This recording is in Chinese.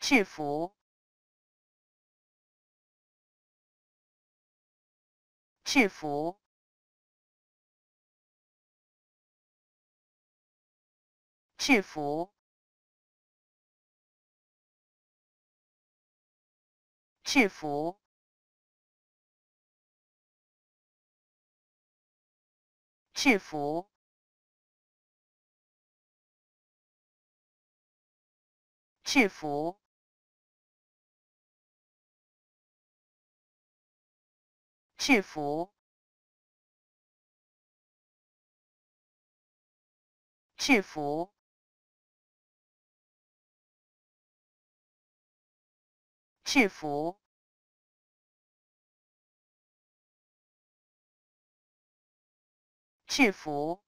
制服，制服，制服，制服，制服，制服。制服，制服，制服，制服。